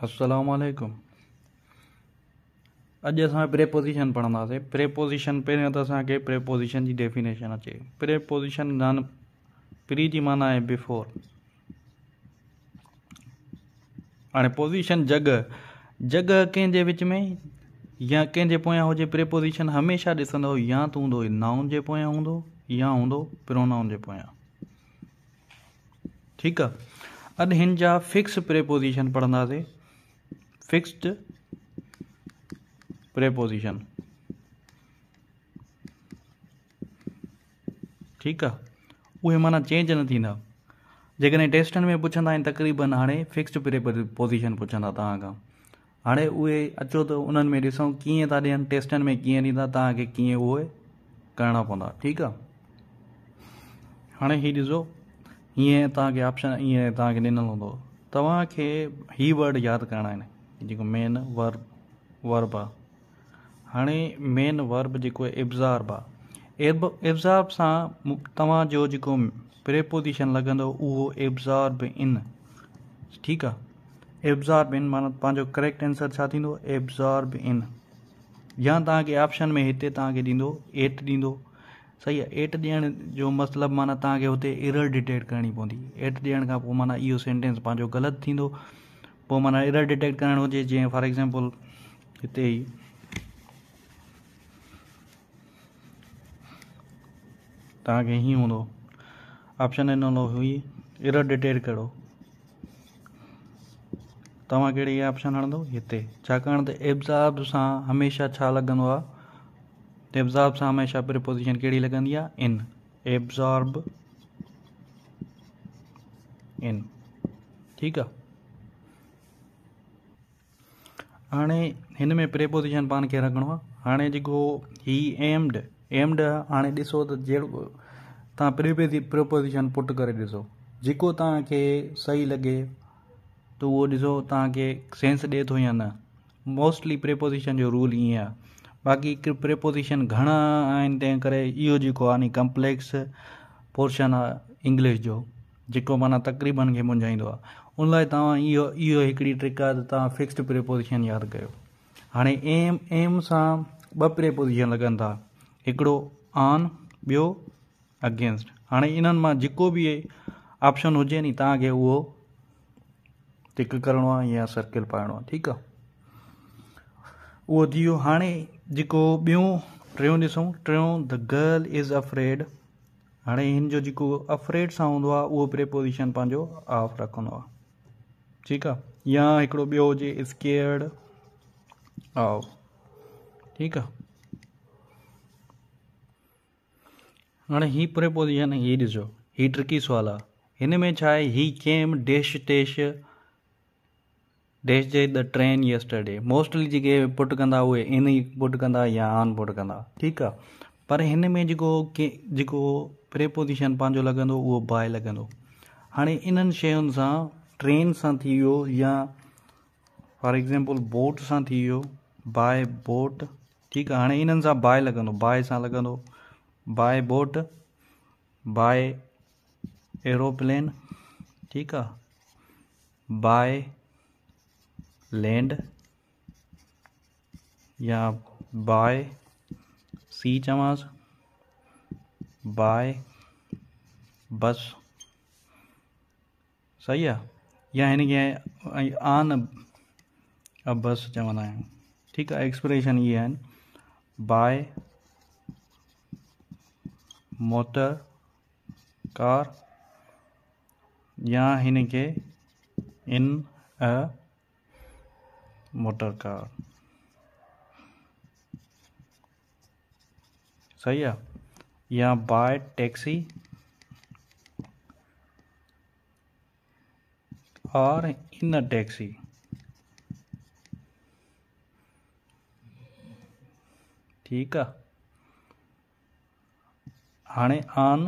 अस्सलाम वालेकुम अॼु असां प्रेपोज़िशन पढ़ंदासीं प्रेपोज़िशन पहिरियों त असांखे प्रेपोज़िशन जी डेफिनेशन अचे प्रेपोज़िशन न प्री जी माना आहे बिफोर हाणे पोज़िशन जॻ जग कंहिंजे विच में या कंहिंजे पोयां हुजे प्रेपोज़िशन हमेशह ॾिसंदो या त हूंदो नाउन जे पोयां हूंदो या हूंदो प्रोनाउन जे पोयां ठीकु आहे अॼु हिन जा फिक्स प्रेपोज़िशन पढ़ंदासीं Fixed Preposition ठीकु आहे उहे माना चेंज न थींदा जेकॾहिं टेस्टनि में पुछंदा आहिनि तकरीबनि हाणे फिक्स प्रेपोज़ीशन पुछंदा तव्हांखां हाणे उहे अचो त उन्हनि में ॾिसूं कीअं था ॾियनि टेस्टनि में कीअं ॾींदा तव्हांखे कीअं उहे करणा पवंदा ठीकु आहे हाणे हीउ ॾिसो हीअं तव्हांखे ऑप्शन ईअं तव्हांखे ॾिनल हूंदो तव्हांखे ही वर्ड यादि करिणा आहिनि जेको मेन वर्ब वर्ब आहे हाणे मेन वर्ब जेको आहे एब्ज़ार्ब आहे इब इब्ज़ार्ब सां तव्हांजो जेको प्रेपोज़ीशन लॻंदो उहो इब्ज़ार्ब इन ठीकु आहे इब्ज़ार्ब इन माना पंहिंजो करेक्ट आंसर छा थींदो इब्ज़ार्ब इन या तव्हांखे ऑप्शन में हिते तव्हांखे ॾींदो एट ॾींदो सही आहे एट ॾियण जो मतिलबु माना तव्हांखे हुते इरर डिटेक्ट करणी पवंदी एट ॾियण खां पोइ माना इहो सेंटेंस पंहिंजो ग़लति थींदो पोइ माना एरर डिटेक्ट करणु हुजे जीअं फॉर एक्ज़ाम्पल हिते ई तव्हांखे हीअं हूंदो ऑप्शन ॾिनो जो हुई एरर डिटेक्ट कहिड़ो तव्हां कहिड़ी इहा ऑप्शन हणंदो हिते छाकाणि त एब्ज़ाब सां हमेशह छा लॻंदो आहे एब्ज़ाब सां हमेशह प्रिपोज़िशन कहिड़ी लॻंदी आहे इन एब्ज़ॉर्ब इन ठीकु आहे हाणे हिन में प्रेपोज़ीशन पाण खे रखिणो आहे हाणे जेको ही एम्ड एम्ड हाणे ॾिसो त जहिड़ो तव्हां प्रिपेज प्रपोज़िशन पुट करे ॾिसो जेको तव्हांखे सही लॻे त उहो ॾिसो तव्हांखे सेंस ॾिए थो या न मोस्टली प्रपोज़ीशन जो रूल ईअं आहे बाक़ी हिकु प्रपोज़ीशन घणा आहिनि तंहिं करे इहो जेको आहे नी कंप्लेक्स पोर्शन आहे इंग्लिश जो जेको माना तक़रीबन खे मुंझाईंदो आहे उन लाइ तव्हां इहो इहो हिकिड़ी ट्रिक आहे त तव्हां फिक्स्ड प्रिपोज़िशन यादि कयो हाणे एम एम सां ॿ प्रिपोज़िशन लॻनि था हिकिड़ो आन ॿियो अगेंस्ट हाणे इन्हनि मां जेको बि ऑप्शन हुजे नी तव्हांखे उहो टिक करिणो आहे या सर्किल पाइणो आहे ठीकु आहे उहो थी वियो हाणे जेको ॿियों टियों ॾिसूं टियों द गर्ल इज़ अफ्रेड हाणे हिन जो जेको अफ्रेड सां हूंदो आहे उहो प्रिपोज़िशन पंहिंजो ऑफ रखंदो आहे ठीकु आहे या हिकिड़ो ॿियो हुजे स्केयर ठीकु आहे हाणे हीअ प्रेपोज़ीशन हीअ ॾिसो हीअ ट्रिकी सुवाल आहे हिन में छा आहे ही केम डेश टेश डेश जे द ट्रेन यस्टरडे मोस्टली जेके पुट कंदा उहे इन ई पुट कंदा या आन पुट कंदा ठीकु आहे पर हिन में जेको के जेको प्रेपोज़ीशन पंहिंजो लॻंदो उहो बाहि लॻंदो हाणे इन्हनि ट्रेन से थी वियो या फॉर एग्जांपल बोट से थी वियो बाए बोट ठीक आहे हाणे इन्हनि सां बाए लॻंदो बाए सां लॻंदो बोट बाय एरोप्लेन ठीक आहे बाए लैंड या बाय सी चवांसि बाय बस सही है यानी आन अब बस चवंदा है ठीक है एक्सप्रेशन ये है बाय मोटर कार या हिन के इन अ मोटर कार सही है या by taxi are in a taxi ठीक आहे हाणे आन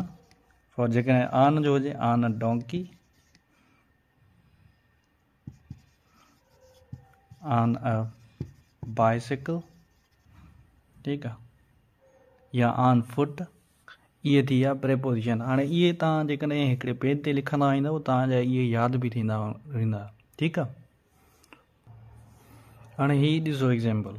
फॉर जेकॾहिं आन जो हुजे आन अ डोंकी आन अ बाइसिकल ठीक है या आन फुट इहे थी विया प्रेपोज़िशन हाणे इहे तव्हां जेकॾहिं हिकिड़े पेज ते लिखंदा वेंदव तव्हांजा इहे यादि बि थींदा वेंदा ठीकु आहे हाणे हीउ ॾिसो एक्ज़ैम्पल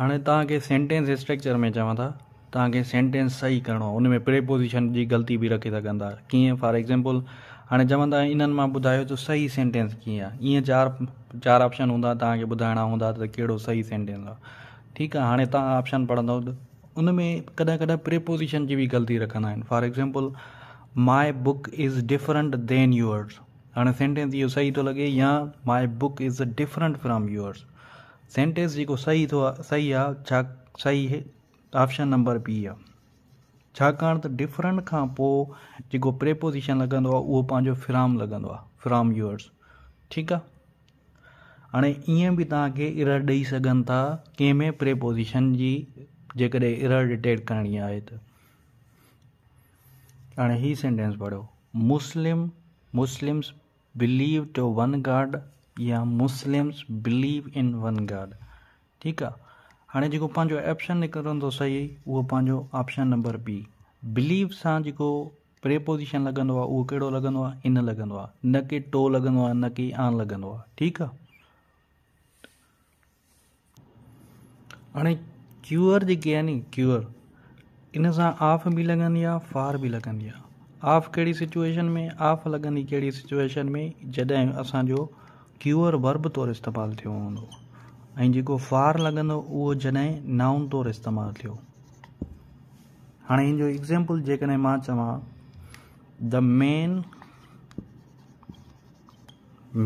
हाणे तव्हांखे सेंटेंस स्ट्रक्चर में चवां था तव्हांखे सेंटेंस सही करिणो आहे उनमें प्रेपोज़िशन जी ग़लती बि रखी सघंदा कीअं फॉर एक्ज़ाम्पल हाणे चवंदा इन्हनि मां ॿुधायो त सही सेंटेंस कीअं आहे ईअं चारि चारि ऑप्शन हूंदा तव्हांखे ॿुधाइणा हूंदा त कहिड़ो सही सेंटेंस आहे ठीकु आहे हाणे तव्हां ऑप्शन पढ़ंदव उन में कॾहिं कॾहिं प्रिपोज़िशन जी बि ग़लती रखंदा आहिनि for example my book is different than yours हाणे सेंटेंस इहो सही थो लॻे या my book is a different from yours sentence जेको सही थो आहे सही आहे छा सही ऑप्शन नंबर बी आहे छाकाणि त डिफरेंट खां पोइ जेको प्रिपोज़िशन लॻंदो आहे उहो पंहिंजो फ्राम लॻंदो आहे फ्राम यूअर्स ठीकु आहे हाणे ईअं बि तव्हांखे इर ॾेई सघनि था कंहिंमें प्रिपोज़िशन जी जेकॾहिं इरि करणी आहे त हाणे हीउ सेंटेंस पढ़ियो मुस्लिम मुस्लिम्स बिलीव वन गाड या मुस्लिम्स बिलीव इन वन गाड ठीकु आहे हाणे जेको पंहिंजो ऑप्शन निकिरंदो सही उहो पंहिंजो ऑप्शन नंबर बी बिलीव सां जेको प्रेपोज़िशन लॻंदो आहे उहो कहिड़ो लॻंदो आहे इन लॻंदो आहे न कि टो लॻंदो आहे न की आन लॻंदो आहे ठीकु आहे हाणे क्यूअर जी जे नी क्यूअर इन सां आफ बि लॻंदी आहे फार भी लॻंदी आहे आफ कहिड़ी सिचुएशन में आफ लॻंदी कड़ी सिचुएशन में जॾहिं असांजो क्यूअर वर्ब तौर इस्तेमाल थो हों ऐं फार लगन उहो जॾहिं नाउन तौर इस्तेमाल थो हाँ हिन एग्ज़ाम्पल जेकॾहिं मां the man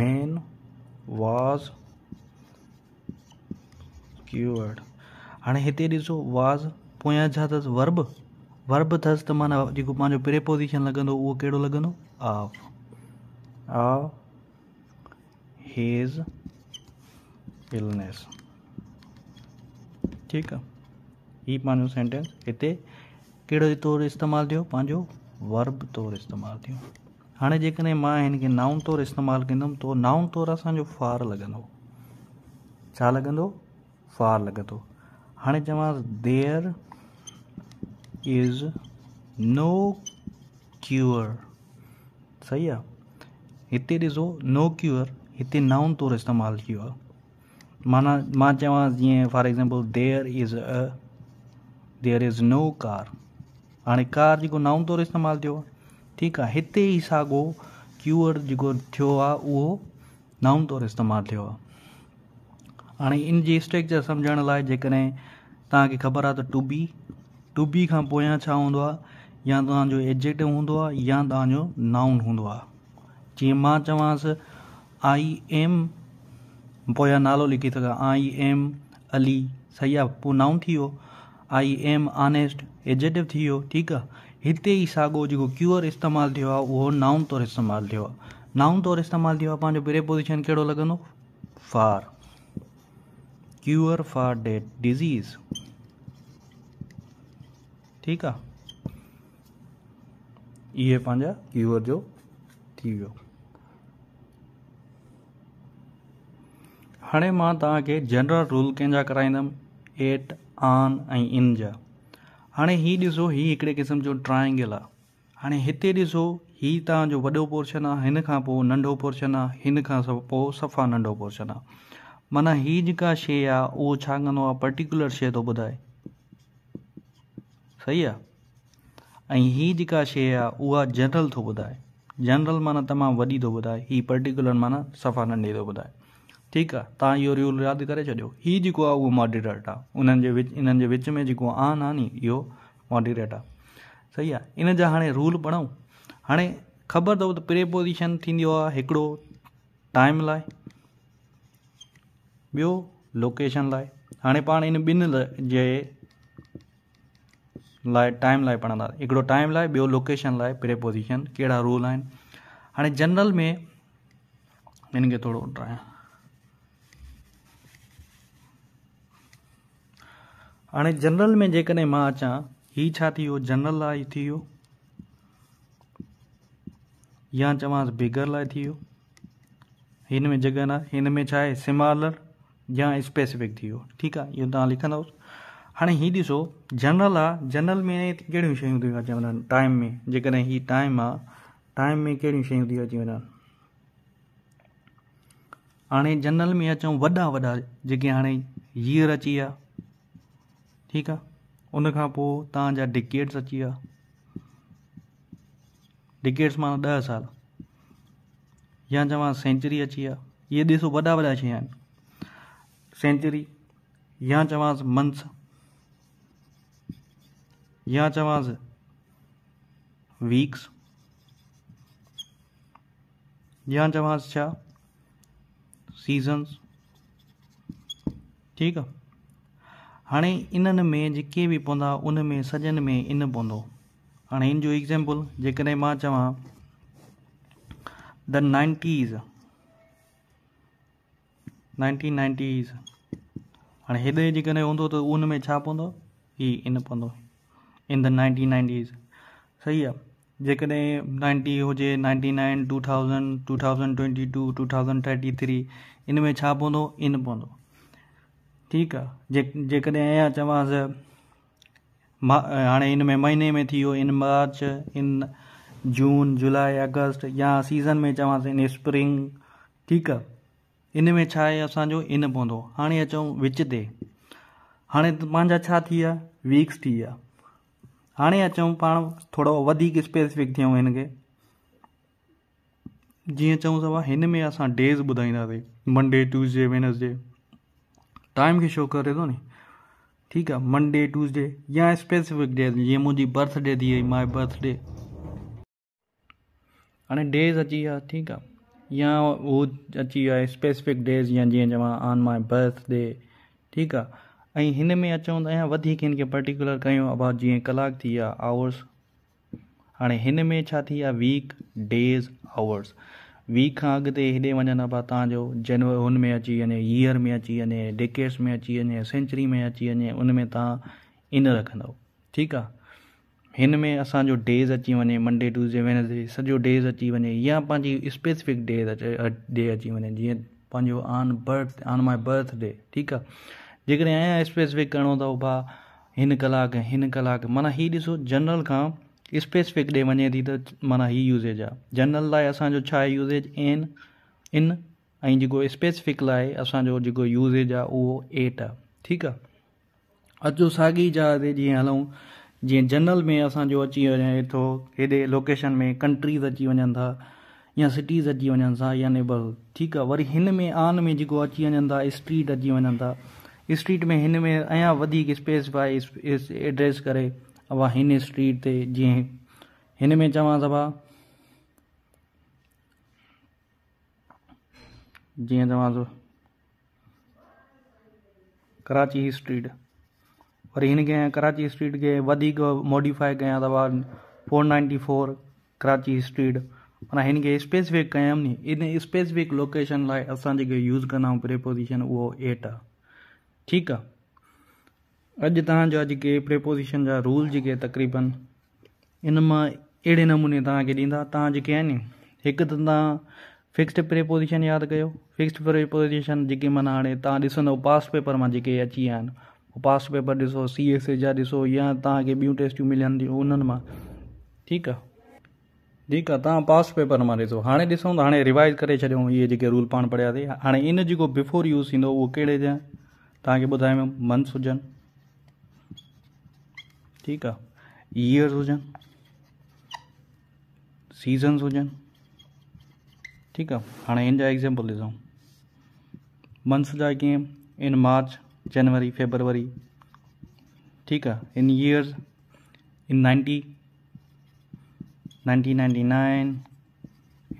man was cured हाणे हिते ॾिसो वाज़ पोयां छा अथसि वर्ब वर्ब अथसि त माना जेको पंहिंजो प्रेपोज़ीशन लॻंदो उहो कहिड़ो लॻंदो आ इलनेस ठीकु आहे हीउ पंहिंजो सेंटेंस हिते कहिड़ो तौरु इस्तेमालु थियो पंहिंजो वर्ब तौरु इस्तेमालु थियो हाणे जेकॾहिं मां हिन खे नाउन तौरु इस्तेमालु कंदुमि त नाउन तौरु असांजो फार लॻंदो छा लॻंदो फ़ार लॻंदो हाणे चवांसि देर इज़ नो क्यूअर सही आहे हिते ॾिसो नो क्ूअर हिते नाउन तौरु इस्तेमालु थियो आहे माना मां चवांसि जीअं for example there is a there is no car हाणे कार जेको नाउन तौरु इस्तेमालु थियो आहे ठीकु आहे हिते ई साॻियो क्यूअर जेको थियो आहे उहो नाउन तौरु इस्तेमालु थियो आहे हाणे जी स्ट्रक्चर समुझण लाइ जेकॾहिं तव्हांखे ख़बर आहे टू बी टू बी खां पोयां छा हूंदो या तव्हांजो एजेक्टिव हूंदो या तव्हांजो नाउन हों आहे जीअं आई एम पोयां नालो लिखी सघां आई एम अली सही आहे नाउन थी आई एम आनेस्ट एजेटिव थी वियो ठीकु आहे हिते ई साॻियो क्यूअर इस्तेमाल थो नाउन तौर इस्तेमाल थो आहे नाउन तौर इस्तेमाल थियो आहे पंहिंजो प्रेपोज़िशन कहिड़ो for cure for that disease ठीकु आहे इहे पंहिंजा कीवर जो थी वियो हाणे मां तव्हांखे जनरल रूल कंहिंजा कराईंदुमि एट आन ऐं इन जा हाणे हीउ ॾिसो हीउ हिकिड़े क़िस्म जो ट्राइंगल आहे हाणे हिते ॾिसो हीउ तव्हांजो वॾो पोर्शन आहे हिन खां पोइ नंढो पोर्शन आहे हिन खां पोइ सफ़ा नंढो पोर्शन आहे माना ही जेका शइ आहे उहो छा कंदो आहे शइ थो सही आहे ऐं हीअ जेका शइ आहे उहा जनरल थो ॿुधाए जनरल माना तमामु वॾी थो ॿुधाए हीअ पर्टिकुलर माना सफ़ा नंढे थो ॿुधाए ठीकु आहे तव्हां इहो रूल यादि करे छॾियो हीअ जेको आहे उहो मॉडिडेट आहे उन्हनि जे विच इन्हनि जे विच में जेको आन आहे नी इहो मॉडिडेट आहे सही आहे इन जा हाणे रूल पढ़ूं हाणे ख़बर अथव त प्रेपोज़ीशन थींदो आहे हिकिड़ो टाइम लाइ ॿियो लोकेशन लाइ हाणे पाण इन ॿिनि जे लाइ टाइम लाइ पढ़ंदा हिकिड़ो टाइम लाइ ॿियो लोकेशन लाइ प्रेपोज़ीशन कहिड़ा रूल आहिनि हाणे जनरल में हिन खे थोरो ठाहियां हाणे जनरल में जेकॾहिं मां अचां हीउ छा थी वियो जनरल लाइ थी वियो या चवांसि बिगर लाइ थी वियो हिन में जॻह न हिन में छा आहे सिमालर या स्पेसिफिक थी वियो ठीकु आहे इहो तव्हां लिखंदव हाणे हीउ ॾिसो जनरल आहे जनरल में कहिड़ियूं शयूं थियूं अची वञनि टाइम में जेकॾहिं हीउ टाइम आहे टाइम में कहिड़ियूं शयूं थियूं अची वञनि हाणे जनरल में अचूं वॾा वॾा जेके हाणे हीअर अची विया ठीकु आहे उनखां पोइ तव्हांजा डिकेट्स अची विया डिकेट्स मां ॾह साल या चवां सेंचुरी अची विया इहे ॾिसो वॾा वॾा शया आहिनि सेंचुरी या चवांसि मंथ्स या जवाब वीक्स या जवाब छा सीज़न्स ठीक आहे हाणे इन्हनि में जेके भी पौधा उन में सजन में इन पवंदो हाँ हिन जो एग्ज़ाम्पल जेकॾहिं मां द नाइंटीज़ नाइंटीन नाइंटीज़ हाँ हेॾे जेकॾहिं हूंदो त तो उन में छा ये इन पवंदो इन द नाइनटीन नाइनटीज़ सही आहे जेकॾहिं नाइनटी हुजे ninety nine two thousand two thousand twenty two two thousand thirty three in में छा पवंदो इन पवंदो ठीकु आहे जे जेकॾहिं चवांसि मां हाणे इन में महीने में थी वियो इन मार्च इन जून जुलाई अगस्त या सीज़न में चवांसि इन स्प्रिंग ठीकु आहे इन में छा आहे असांजो इन पवंदो हाणे अचूं विच ते हाणे पंहिंजा छा थी विया वीक्स थी विया हाणे अचूं पाण थोरो वधीक स्पेसिफिक थियूं हिनखे जीअं चऊं त हिन में असां डेज़ ॿुधाईंदासीं मंडे ट्यूज़डे वेनसडे टाइम खे शो करे थो नी ठीकु आहे मंडे ट्यूज़डे या स्पेसिफिक डे जीअं मुंहिंजी बर्थडे थी वई माए बर्थडे हाणे डेज़ अची विया ठीकु आहे या उहो अची वियो स्पेसिफिक डेज़ या जीअं चवां माए बर्थडे ठीकु आहे ऐं हिन में अचूं त अञा वधीक हिन खे पर्टिकुलर कयूं जीअं कलाक थी विया आवर्स हाणे हिन में छा थी विया वीक डेज़ आवर्स वीक खां अॻिते हेॾे वञनि अथव तव्हांजो जनवरी हुन में अची वञे ईयर में अची वञे डेकेट्स में अची वञे सेंचुरी में अची वञे उन में तव्हां इन रखंदव ठीकु आहे हिन में असांजो डेज़ अची वञे मंडे ट्यूज़डे वैनसडे सॼो डेज़ अची वञे या पंहिंजी स्पेसिफिक डेज़ अचे डे अची वञे जीअं पंहिंजो आन बर्थ आन माए बर्थडे ठीकु आहे जेकॾहिं आहियां स्पेसिफिक करिणो अथव भाउ हिन कलाकु हिन कलाकु माना हीअ ॾिसो जनरल खां स्पेसिफिक ॾे वञे थी त माना हीअ यूज़ेज आहे जनरल लाइ असांजो छा आहे यूज़ेज एन इन ऐं जेको स्पेसिफिक लाइ असांजो जेको यूज़ेज आहे उहो एट आहे ठीकु आहे अचो साॻी जहा ते जीअं हलूं जीअं जनरल में असांजो अची वञे थो हेॾे लोकेशन में कंट्रीज़ अची वञनि था या सिटीज़ अची वञनि था या नेबर ठीकु आहे वरी हिन में आन में जेको अची वञनि था स्ट्रीट अची वञनि था स्ट्रीट में हिन में अञा वधीक स्पेस भाई एड्रेस करे उहा हिन स्ट्रीट ते जीअं हिन में चवां सभा जीअं चवां थो कराची स्ट्रीट वरी हिन खे कराची स्ट्रीट खे वधीक मॉडिफाए कयां अथवा four ninety four Karachi street माना हिन खे स्पेसिफिक कयमि नी इन स्पेसिफिक लोकेशन लाइ असां जेके यूज़ कंदा आहियूं प्रेपोज़िशन उहो एट आहे ठीकु आहे अॼु तव्हांजा जेके प्रेपोज़िशन जा रूल जेके तक़रीबन इन मां अहिड़े नमूने तव्हांखे ॾींदा तव्हां जेके आहे हिकु त तव्हां फिक्स्ड प्रेपोज़ीशन यादि कयो फिक्स प्रेपोज़ीशन जेके माना हाणे तव्हां ॾिसंदव पास्ट पेपर मां जेके अची विया आहिनि पास्ट पेपर ॾिसो सी एस एस जा ॾिसो या तव्हांखे ॿियूं टेस्टियूं मिलनि उन्हनि मां ठीकु आहे ठीकु आहे तव्हां पास्ट पेपर मां ॾिसो हाणे ॾिसूं त हाणे रिवाइज़ करे छॾियो इहे जेके रूल पाण पढ़ियासीं हाणे इन जेको बिफोर यूज़ थींदो उहो कहिड़े जा तव्हांखे में मंथ्स हुजनि ठीक है ईयर्स हुजनि सीज़न्स हुजनि ठीक है हाँ इन एग्ज़ाम्पल ॾिसूं मंथ्स जा इन मार्च जनवरी फेबरवरी ठीक है in years in ninety ninety ninety nine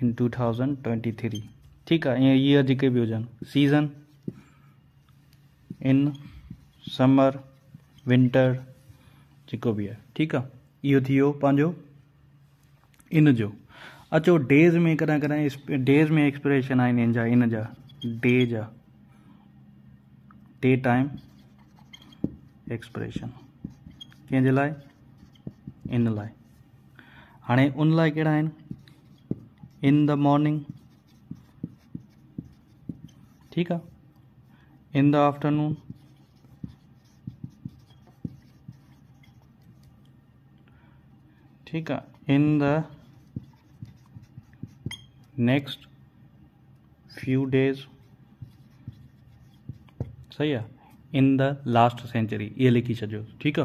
in two thousand twenty three ठीक है ये ईयर जी भी हुजनि सीज़न इन समर विंटर जो भी है ठीक है यो थी वियो इन जो अचो डेज़ में कदा कॾहिं डेज़ में एक्सप्रेशन आज जा इन जा डे जा डे टाइम एक्सप्रेशन कें इन ला हाँ उन कड़ा इन द मॉर्निंग ठीक है in the afternoon ठीक है in the next few days सही है इन द लास्ट सेंचुरी इहे लिखी छो ठीकु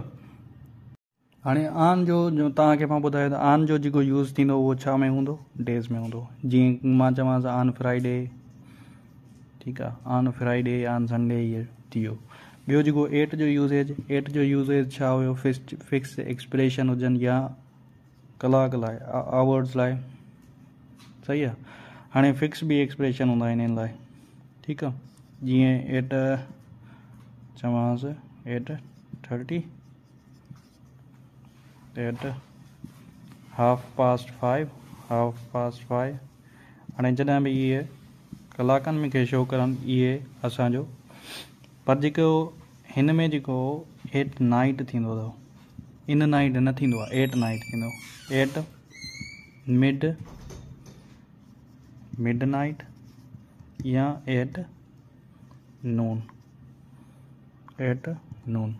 आहे आन जो तव्हांखे मां आन जो जो यूज़ तो थींदो उहो में हूंदो डेज़ में हों जी मां चवांसि आन फ्राइडे ठीक है ऑन फ्राइडे ऑन संडे ये थियो ॿियो जेको एट जो यूसेज एट जो यूसेज छा फिक्स फिक्स एक्सप्रेशन हुजनि या कलाक ला आवर्स ला सही आहे हाणे फिक्स भी एक्सप्रेशन हों आहिनि हिन लाइ एट चवांसि at thirty at half past five half past five हाँ जॾहिं बि इहे कलाकनि में के शो करनि इहे असांजो पर जेको हिन में जेको एट नाइट थींदो अथव इन नाइट न थींदो आहे एट नाइट थींदो एट मिड मिड नाइट या एट नून एट नून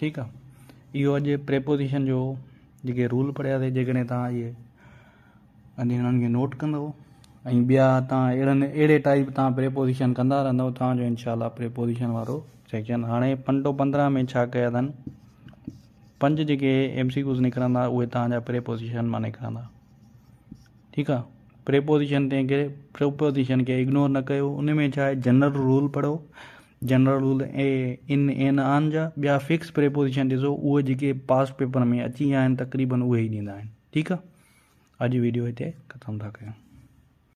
ठीकु आहे इहो अॼु प्रेपोज़िशन जो जेके रूल पढ़ियासीं जेकॾहिं तव्हां इहे अॼु खे नोट कंदव ऐं ॿिया तव्हां अहिड़नि अहिड़े टाइप तव्हां प्रेपोज़िशन कंदा रहंदव तव्हांजो इनशाला प्रेपोज़िशन वारो सेक्शन हाणे पंडो पंद्रहं में छा कया अथनि पंज जेके एमसी कूज़ निकिरंदा उहे तव्हांजा प्रेपोज़ीशन मां निकिरंदा ठीकु आहे प्रेपोज़ीशन ते के प्रोपोज़िशन खे इग्नोर न कयो उनमें छा आहे जनरल रूल पढ़ो जनरल रूल ए इन एन आन जा ॿिया फिक्स प्रेपोज़ीशन ॾिसो उहे जेके पास पेपर में अची विया आहिनि तकरीबनि उहे ई ॾींदा आहिनि ठीकु आहे अॼु वीडियो हिते ख़तमु था कयूं